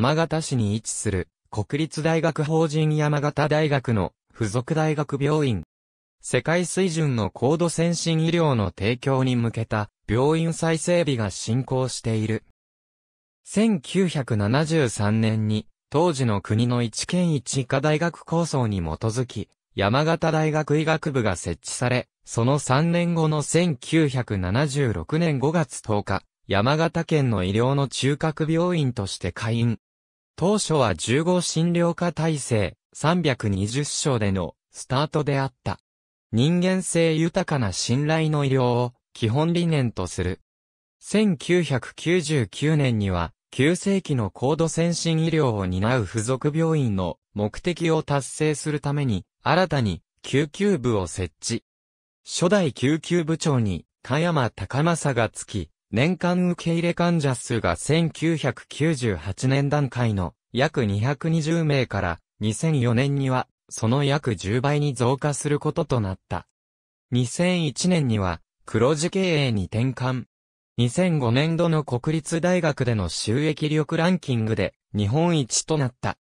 山形市に位置する国立大学法人山形大学の附属大学病院。世界水準の高度先進医療の提供に向けた病院再整備が進行している。1973年に当時の国の一県一科大学構想に基づき山形大学医学部が設置され、その3年後の1976年5月10日、山形県の医療の中核病院として開院。当初は15診療科体制320床でのスタートであった。人間性豊かな信頼の医療を基本理念とする。1999年には、急性期の高度先進医療を担う付属病院の目的を達成するために、新たに救急部を設置。初代救急部長に、香山隆正がつき、年間受け入れ患者数が1998年段階の約220名から2004年にはその約10倍に増加することとなった。2001年には黒字経営に転換。2005年度の国立大学での収益力ランキングで日本一となった。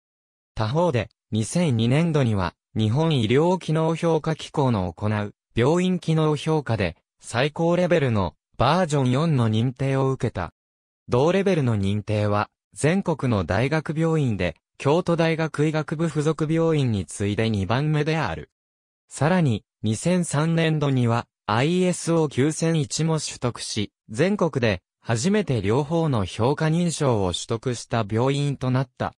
他方で2002年度には日本医療機能評価機構の行う病院機能評価で最高レベルのバージョン4の認定を受けた。同レベルの認定は、全国の大学病院で、京都大学医学部附属病院に次いで2番目である。さらに、2003年度には、ISO9001 も取得し、全国で、初めて両方の評価認証を取得した病院となった。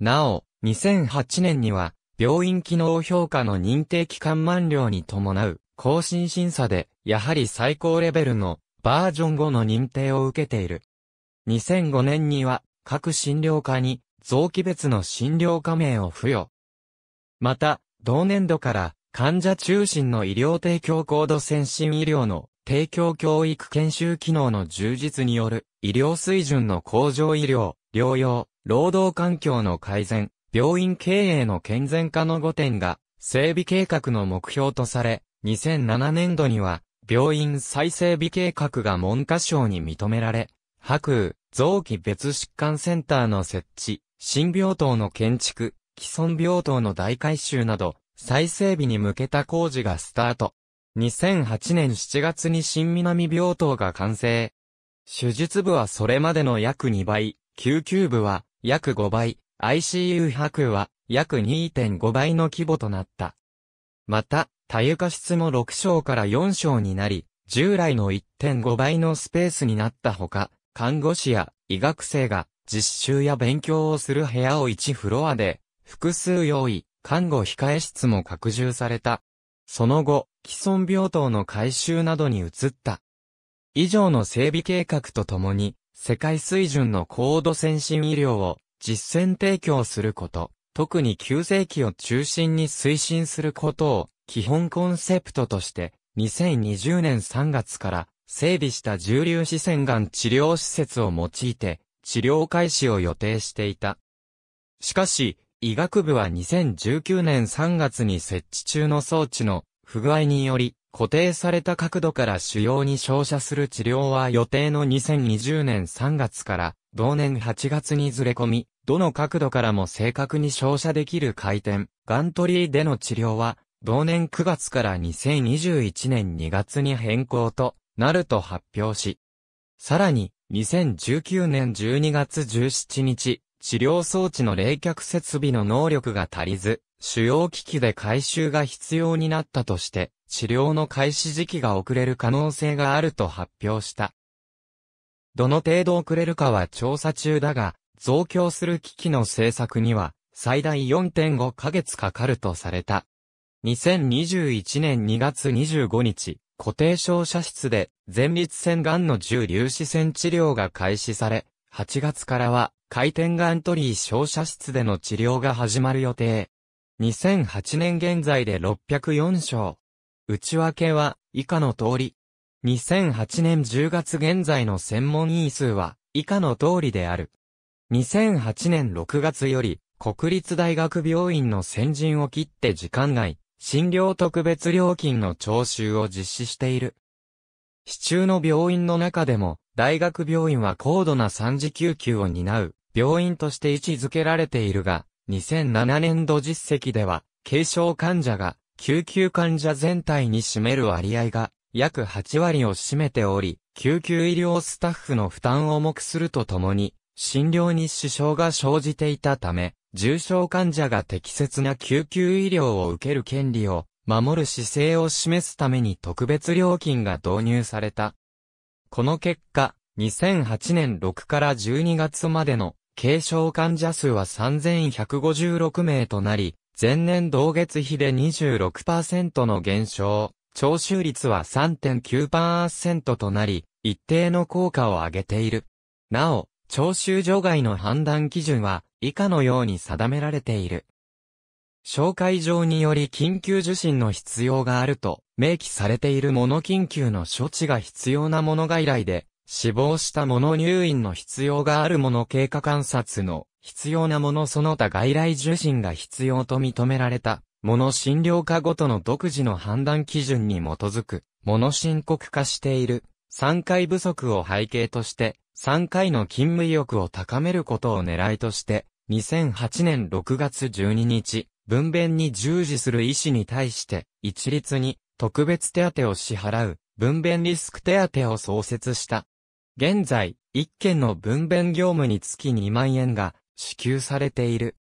なお、2008年には、病院機能評価の認定期間満了に伴う、更新審査で、やはり最高レベルのバージョン5の認定を受けている。2005年には、各診療科に、臓器別の診療科名を付与。また、同年度から、患者中心の医療提供高度先進医療の提供教育研修機能の充実による医療水準の向上医療、療養、労働環境の改善、病院経営の健全化の5点が整備計画の目標とされ、2007年度には病院再整備計画が文科省に認められ、白空、臓器別疾患センターの設置、新病棟の建築、既存病棟の大改修など、再整備に向けた工事がスタート。2008年7月に新南病棟が完成。手術部はそれまでの約2倍、救急部は約5倍、ICU 白は約2.5倍の規模となった。また、多床室も6章から4章になり、従来の1.5倍のスペースになったほか、看護師や医学生が実習や勉強をする部屋を1フロアで複数用意、看護控え室も拡充された。その後、既存病棟の改修などに移った。以上の整備計画とともに、世界水準の高度先進医療を実践提供すること、特に急性期を中心に推進することを基本コンセプトとして、2020年3月から整備した重粒子線がん治療施設を用いて、治療開始を予定していた。しかし、医学部は2019年3月に設置中の装置の不具合により、固定された角度から腫瘍に照射する治療は予定の2020年3月から同年8月にずれ込み、どの角度からも正確に照射できる回転、ガントリーでの治療は同年9月から2021年2月に変更となると発表し、さらに、2019年12月17日、治療装置の冷却設備の能力が足りず、主要機器で回収が必要になったとして、治療の開始時期が遅れる可能性があると発表した。どの程度遅れるかは調査中だが、増強する機器の製作には、最大4.5ヶ月かかるとされた。2021年2月25日、固定照射室で前立腺癌の重粒子線治療が開始され、8月からは回転ガントリー照射室での治療が始まる予定。2008年現在で604床。内訳は以下の通り。2008年10月現在の専門医数は以下の通りである。2008年6月より国立大学病院の先陣を切って時間外、診療特別料金の徴収を実施している。市中の病院の中でも、大学病院は高度な3次救急を担う、病院として位置づけられているが、2007年度実績では、軽症患者が、救急患者全体に占める割合が、約8割を占めており、救急医療スタッフの負担を重くするとともに、診療に支障が生じていたため、重症患者が適切な救急医療を受ける権利を守る姿勢を示すために特別料金が導入された。この結果、2008年6から12月までの軽症患者数は3156名となり、前年同月比で26%の減少、徴収率は3.9%となり、一定の効果を上げている。なお、徴収除外の判断基準は、以下のように定められている。紹介状により緊急受診の必要があると明記されているもの緊急の処置が必要なもの外来で、死亡したもの入院の必要があるもの経過観察の必要なものその他外来受診が必要と認められたもの診療科ごとの独自の判断基準に基づくもの深刻化している3回不足を背景として3回の勤務意欲を高めることを狙いとして2008年6月12日、分娩に従事する医師に対して、一律に特別手当を支払う、分娩リスク手当を創設した。現在、1件の分娩業務につき2万円が支給されている。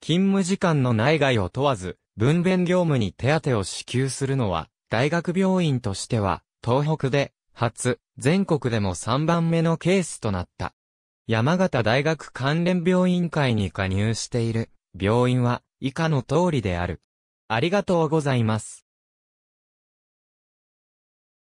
勤務時間の内外を問わず、分娩業務に手当を支給するのは、大学病院としては、東北で、初、全国でも3番目のケースとなった。山形大学関連病院会に加入している病院は以下の通りである。ありがとうございます。